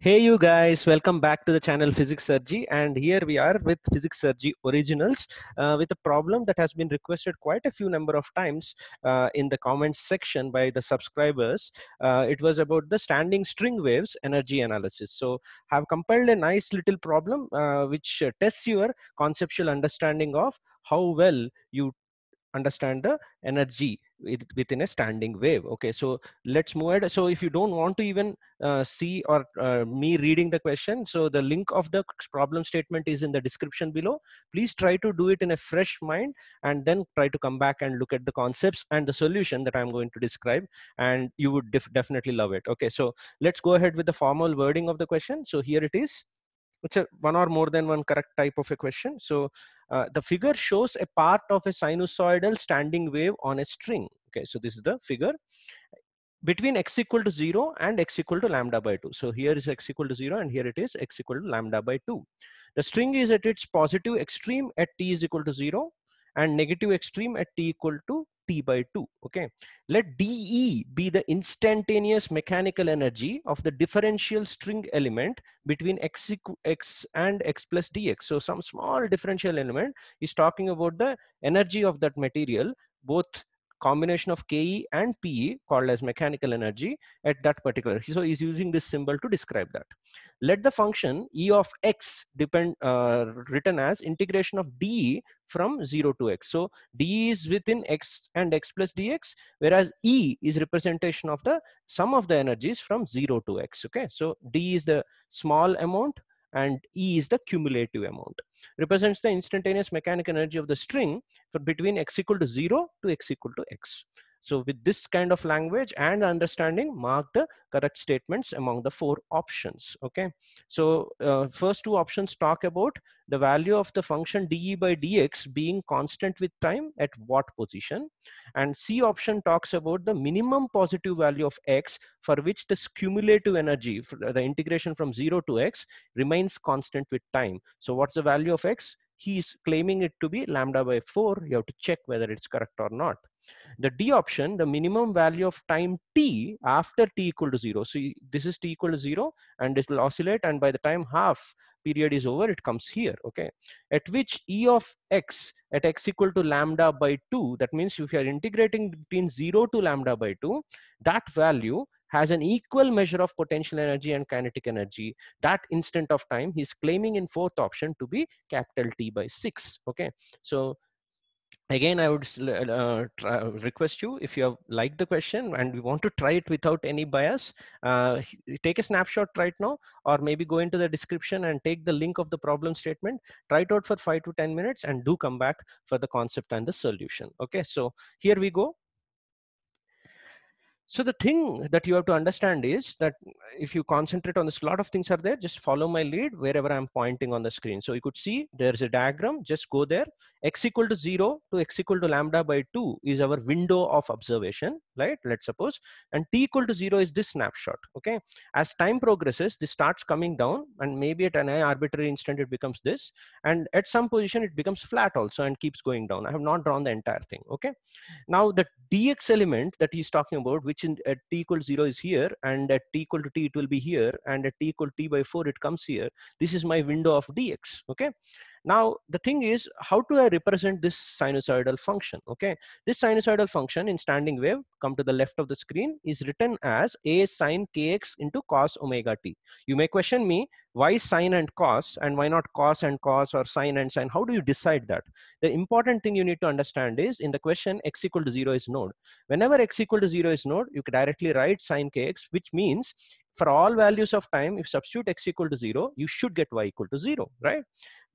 Hey you guys, welcome back to the channel Physics Surgery and here we are with Physics Surgery Originals uh, with a problem that has been requested quite a few number of times uh, in the comments section by the subscribers. Uh, it was about the standing string waves energy analysis. So have compiled a nice little problem uh, which uh, tests your conceptual understanding of how well you understand the energy within a standing wave okay so let's move ahead so if you don't want to even uh, see or uh, me reading the question so the link of the problem statement is in the description below please try to do it in a fresh mind and then try to come back and look at the concepts and the solution that i'm going to describe and you would definitely love it okay so let's go ahead with the formal wording of the question so here it is it's a one or more than one correct type of a question so uh, the figure shows a part of a sinusoidal standing wave on a string. Okay, so this is the figure between x equal to 0 and x equal to lambda by 2. So here is x equal to 0 and here it is x equal to lambda by 2. The string is at its positive extreme at t is equal to 0 and negative extreme at t equal to T by 2. Okay. Let DE be the instantaneous mechanical energy of the differential string element between x, x and x plus dx. So some small differential element is talking about the energy of that material both combination of ke and pe called as mechanical energy at that particular so he's using this symbol to describe that let the function e of x depend uh, written as integration of d from 0 to x so d is within x and x plus dx whereas e is representation of the sum of the energies from 0 to x okay so d is the small amount and E is the cumulative amount. Represents the instantaneous mechanical energy of the string for between x equal to 0 to x equal to x. So with this kind of language and understanding, mark the correct statements among the four options, okay? So uh, first two options talk about the value of the function dE by dx being constant with time at what position? And C option talks about the minimum positive value of x for which the cumulative energy, the integration from zero to x remains constant with time. So what's the value of x? He's claiming it to be lambda by 4. You have to check whether it's correct or not. The D option, the minimum value of time t after t equal to zero. So this is t equal to zero and it will oscillate and by the time half period is over, it comes here, okay? At which E of x at x equal to lambda by two, that means if you are integrating between zero to lambda by two, that value has an equal measure of potential energy and kinetic energy that instant of time he's claiming in fourth option to be capital t by 6 okay so again i would uh, try, request you if you have liked the question and we want to try it without any bias uh, take a snapshot right now or maybe go into the description and take the link of the problem statement try it out for 5 to 10 minutes and do come back for the concept and the solution okay so here we go so the thing that you have to understand is that if you concentrate on this, a lot of things are there. Just follow my lead wherever I'm pointing on the screen. So you could see there's a diagram. Just go there. X equal to zero to X equal to lambda by two is our window of observation right let's suppose and t equal to 0 is this snapshot okay as time progresses this starts coming down and maybe at an arbitrary instant it becomes this and at some position it becomes flat also and keeps going down i have not drawn the entire thing okay now the dx element that he's talking about which in at t equal 0 is here and at t equal to t it will be here and at t equal to t by 4 it comes here this is my window of dx okay now, the thing is, how do I represent this sinusoidal function? Okay, this sinusoidal function in standing wave, come to the left of the screen, is written as a sine kx into cos omega t. You may question me, why sine and cos and why not cos and cos or sine and sine? How do you decide that? The important thing you need to understand is in the question x equal to 0 is node. Whenever x equal to 0 is node, you can directly write sine kx, which means for all values of time, if substitute x equal to 0, you should get y equal to 0, right?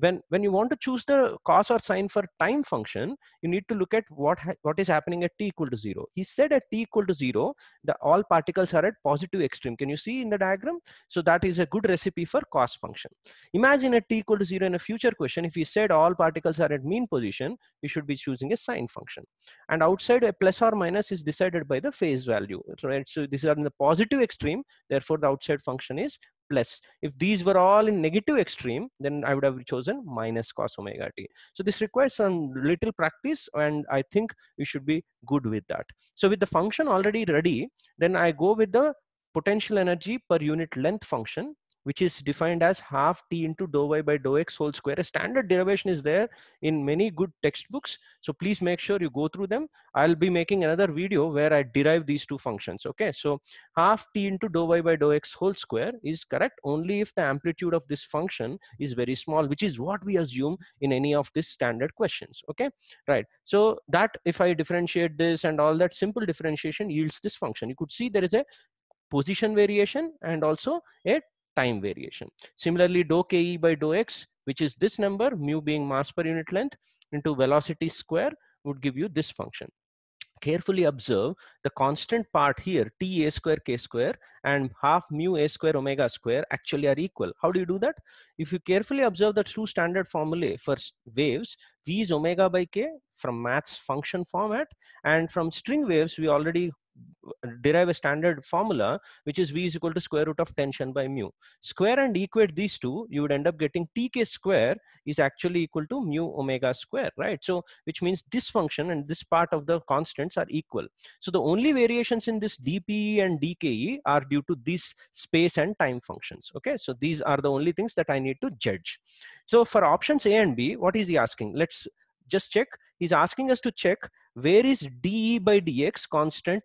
when when you want to choose the cos or sine for time function you need to look at what what is happening at t equal to 0 he said at t equal to 0 the all particles are at positive extreme can you see in the diagram so that is a good recipe for cos function imagine at t equal to 0 in a future question if he said all particles are at mean position we should be choosing a sine function and outside a plus or minus is decided by the phase value right so these are in the positive extreme therefore the outside function is plus. If these were all in negative extreme, then I would have chosen minus cos omega t. So this requires some little practice and I think you should be good with that. So with the function already ready, then I go with the potential energy per unit length function which is defined as half t into dou y by dou x whole square. A standard derivation is there in many good textbooks. So please make sure you go through them. I'll be making another video where I derive these two functions. Okay, so half t into dou y by dou x whole square is correct only if the amplitude of this function is very small, which is what we assume in any of these standard questions. Okay, right. So that if I differentiate this and all that simple differentiation yields this function. You could see there is a position variation and also a time variation. Similarly, dou ke by dou x, which is this number, mu being mass per unit length, into velocity square would give you this function. Carefully observe the constant part here, t a square k square and half mu a square omega square actually are equal. How do you do that? If you carefully observe the two standard formulae for waves, v is omega by k from maths function format and from string waves, we already derive a standard formula, which is V is equal to square root of tension by mu. Square and equate these two, you would end up getting tk square is actually equal to mu omega square, right? So, which means this function and this part of the constants are equal. So, the only variations in this dPE and dKE are due to these space and time functions, okay? So, these are the only things that I need to judge. So, for options A and B, what is he asking? Let's just check. He's asking us to check where is dE by dx constant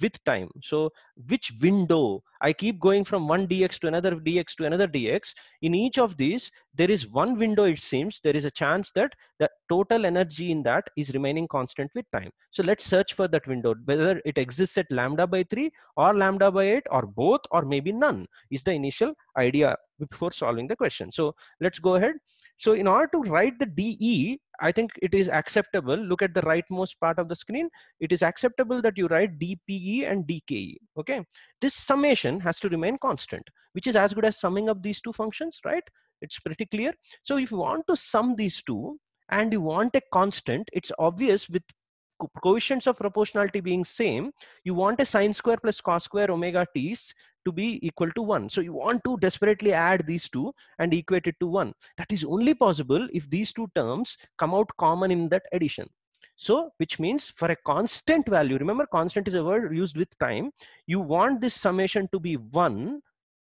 with time. So which window, I keep going from one DX to another DX to another DX. In each of these, there is one window it seems, there is a chance that the total energy in that is remaining constant with time. So let's search for that window, whether it exists at lambda by three or lambda by eight or both or maybe none is the initial idea before solving the question. So let's go ahead. So in order to write the DE, I think it is acceptable. Look at the rightmost part of the screen. It is acceptable that you write DPE and DKE, okay? This summation has to remain constant, which is as good as summing up these two functions, right? It's pretty clear. So if you want to sum these two and you want a constant, it's obvious with coefficients of proportionality being same, you want a sine square plus cos square omega t to be equal to 1. So you want to desperately add these two and equate it to 1. That is only possible if these two terms come out common in that addition. So which means for a constant value, remember constant is a word used with time. You want this summation to be 1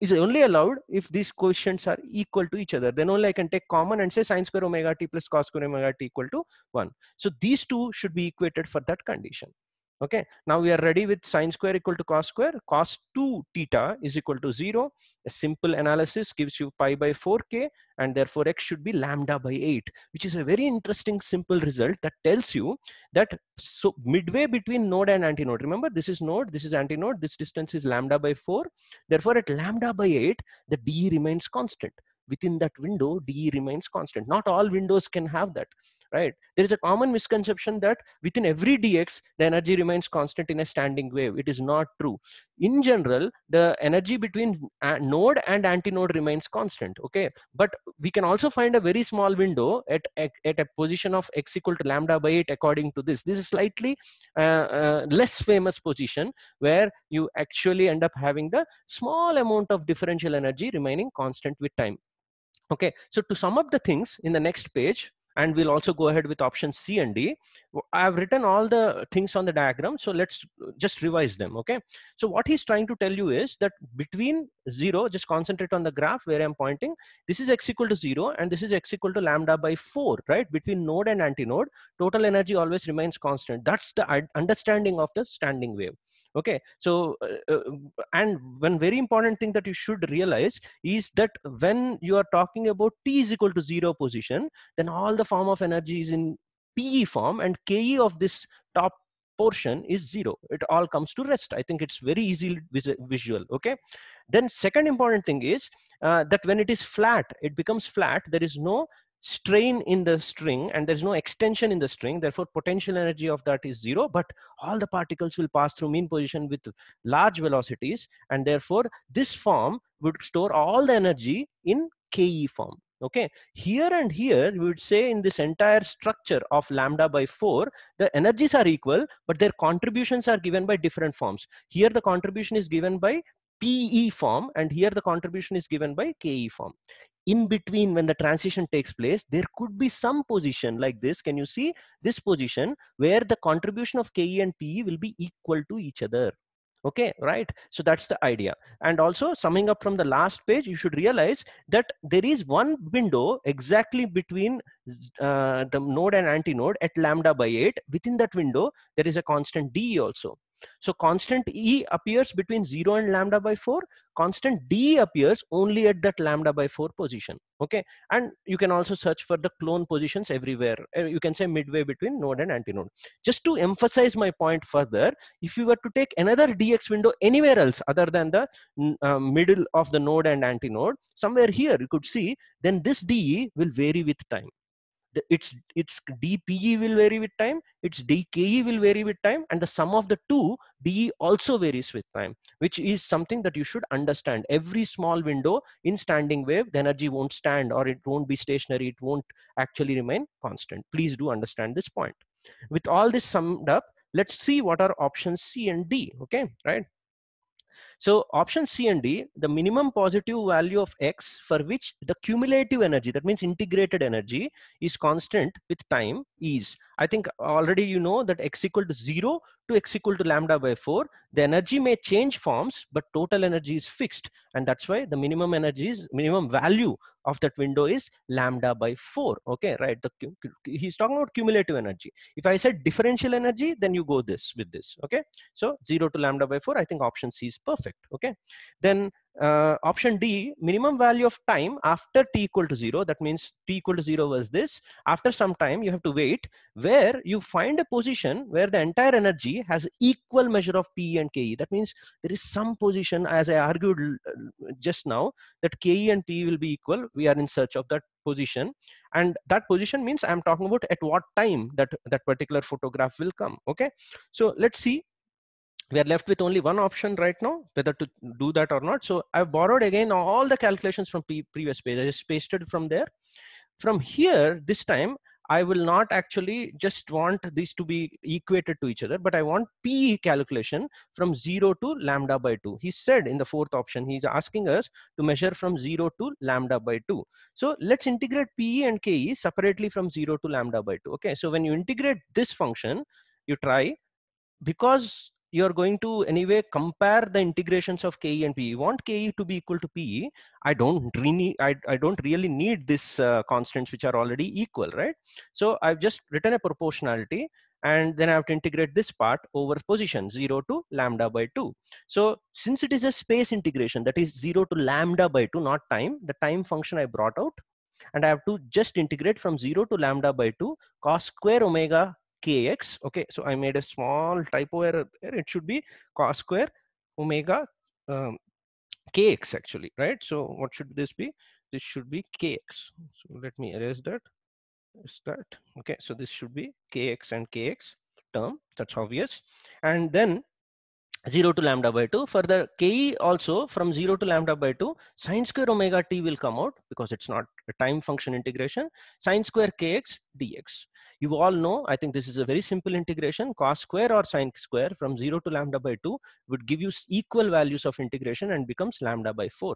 is only allowed if these quotients are equal to each other. Then only I can take common and say sine square omega t plus cos square omega t equal to 1. So these two should be equated for that condition. Okay, now we are ready with sine square equal to cos square. Cos 2 theta is equal to 0. A simple analysis gives you pi by 4k and therefore x should be lambda by 8, which is a very interesting simple result that tells you that so midway between node and antinode, remember this is node, this is antinode, this distance is lambda by 4. Therefore at lambda by 8, the d remains constant. Within that window, d remains constant. Not all windows can have that right? There is a common misconception that within every dx, the energy remains constant in a standing wave. It is not true. In general, the energy between node and antinode remains constant, okay? But we can also find a very small window at, at, at a position of x equal to lambda by 8 according to this. This is slightly uh, uh, less famous position where you actually end up having the small amount of differential energy remaining constant with time. Okay, so to sum up the things in the next page, and we'll also go ahead with option C and D. I've written all the things on the diagram, so let's uh, just revise them, okay? So what he's trying to tell you is that between zero, just concentrate on the graph where I'm pointing, this is x equal to zero and this is x equal to lambda by four, right? Between node and antinode, total energy always remains constant. That's the understanding of the standing wave okay so uh, uh, and one very important thing that you should realize is that when you are talking about t is equal to zero position then all the form of energy is in pe form and ke of this top portion is zero it all comes to rest i think it's very easy visual okay then second important thing is uh, that when it is flat it becomes flat there is no strain in the string and there's no extension in the string therefore potential energy of that is zero but all the particles will pass through mean position with large velocities and therefore this form would store all the energy in ke form okay here and here we would say in this entire structure of lambda by 4 the energies are equal but their contributions are given by different forms here the contribution is given by PE form and here the contribution is given by KE form in between when the transition takes place there could be some position like this can you see this position where the contribution of ke and pe will be equal to each other okay right so that's the idea and also summing up from the last page you should realize that there is one window exactly between uh, the node and antinode at lambda by 8 within that window there is a constant d also so constant E appears between 0 and lambda by 4. Constant D appears only at that lambda by 4 position. Okay. And you can also search for the clone positions everywhere. Uh, you can say midway between node and antinode. Just to emphasize my point further, if you were to take another DX window anywhere else other than the uh, middle of the node and antinode, somewhere here you could see, then this DE will vary with time its its dPE will vary with time, its dKE will vary with time, and the sum of the two DE also varies with time, which is something that you should understand. Every small window in standing wave, the energy won't stand or it won't be stationary, it won't actually remain constant. Please do understand this point. With all this summed up, let's see what are options C and D, okay, right? So option C and D, the minimum positive value of X for which the cumulative energy, that means integrated energy is constant with time is. I think already you know that X equal to zero to X equal to lambda by four. The energy may change forms, but total energy is fixed. And that's why the minimum energy is minimum value of that window is lambda by 4 okay right the he's talking about cumulative energy if i said differential energy then you go this with this okay so 0 to lambda by 4 i think option c is perfect Okay. Then uh, option D, minimum value of time after t equal to zero. That means t equal to zero was this. After some time, you have to wait where you find a position where the entire energy has equal measure of Pe and Ke. That means there is some position as I argued uh, just now that Ke and Pe will be equal. We are in search of that position and that position means I'm talking about at what time that that particular photograph will come. Okay. So let's see we are left with only one option right now, whether to do that or not. So I've borrowed again all the calculations from previous page. I just pasted from there. From here, this time, I will not actually just want these to be equated to each other, but I want P calculation from 0 to lambda by 2. He said in the fourth option, he's asking us to measure from 0 to lambda by 2. So let's integrate PE and KE separately from 0 to lambda by 2. Okay, so when you integrate this function, you try because you are going to anyway compare the integrations of ke and pe you want ke to be equal to pe i don't really i, I don't really need this uh, constants which are already equal right so i've just written a proportionality and then I have to integrate this part over position 0 to lambda by 2. So since it is a space integration that is 0 to lambda by 2 not time the time function I brought out and I have to just integrate from 0 to lambda by 2 cos square omega kx okay so i made a small typo error it should be cos square omega um, kx actually right so what should this be this should be kx so let me erase that is that okay so this should be kx and kx term that's obvious and then 0 to lambda by 2 for the ke also from 0 to lambda by 2 sine square omega t will come out because it's not a time function integration sine square kx dx you all know i think this is a very simple integration cos square or sine square from 0 to lambda by 2 would give you equal values of integration and becomes lambda by 4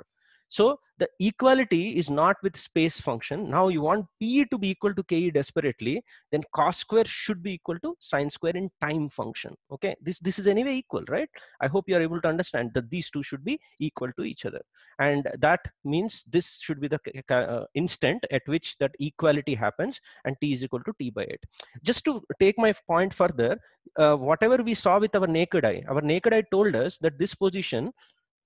so the equality is not with space function. Now you want p to be equal to KE desperately, then cos square should be equal to sine square in time function. Okay, this, this is anyway equal, right? I hope you are able to understand that these two should be equal to each other. And that means this should be the uh, instant at which that equality happens and T is equal to T by 8. Just to take my point further, uh, whatever we saw with our naked eye, our naked eye told us that this position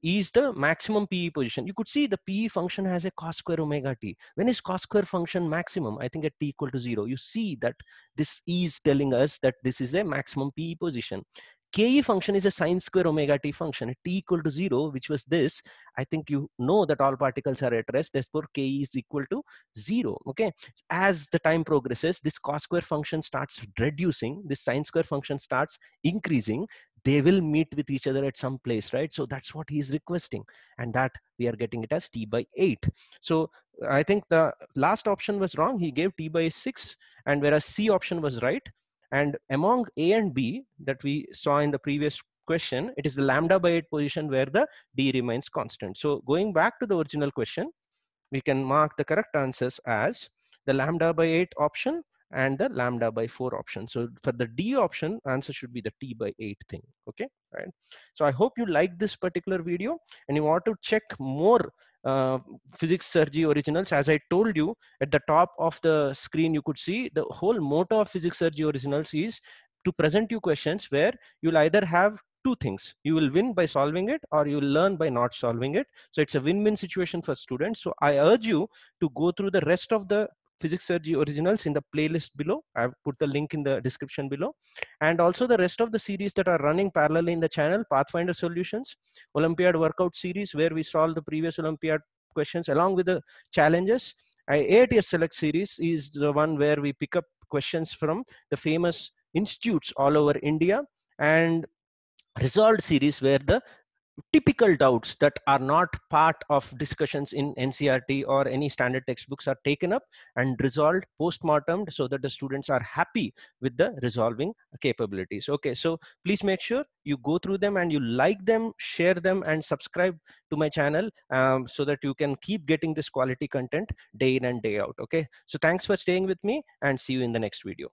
is the maximum PE position. You could see the PE function has a cos square omega t. When is cos square function maximum? I think at t equal to zero. You see that this is telling us that this is a maximum PE position ke function is a sine square omega t function t equal to 0 which was this i think you know that all particles are at rest therefore ke is equal to 0 okay as the time progresses this cos square function starts reducing this sine square function starts increasing they will meet with each other at some place right so that's what he is requesting and that we are getting it as t by 8 so i think the last option was wrong he gave t by 6 and whereas c option was right and among A and B that we saw in the previous question, it is the lambda by 8 position where the D remains constant. So going back to the original question, we can mark the correct answers as the lambda by 8 option and the lambda by 4 option. So for the D option, answer should be the T by 8 thing. Okay, right. So I hope you like this particular video and you want to check more uh, physics surgery originals as i told you at the top of the screen you could see the whole motto of physics surgery originals is to present you questions where you'll either have two things you will win by solving it or you will learn by not solving it so it's a win-win situation for students so i urge you to go through the rest of the physics surgery originals in the playlist below i've put the link in the description below and also the rest of the series that are running parallel in the channel pathfinder solutions olympiad workout series where we solve the previous olympiad questions along with the challenges I, select series is the one where we pick up questions from the famous institutes all over india and resolved series where the typical doubts that are not part of discussions in NCRT or any standard textbooks are taken up and resolved post-mortem so that the students are happy with the resolving capabilities. Okay, so please make sure you go through them and you like them, share them and subscribe to my channel um, so that you can keep getting this quality content day in and day out. Okay, so thanks for staying with me and see you in the next video.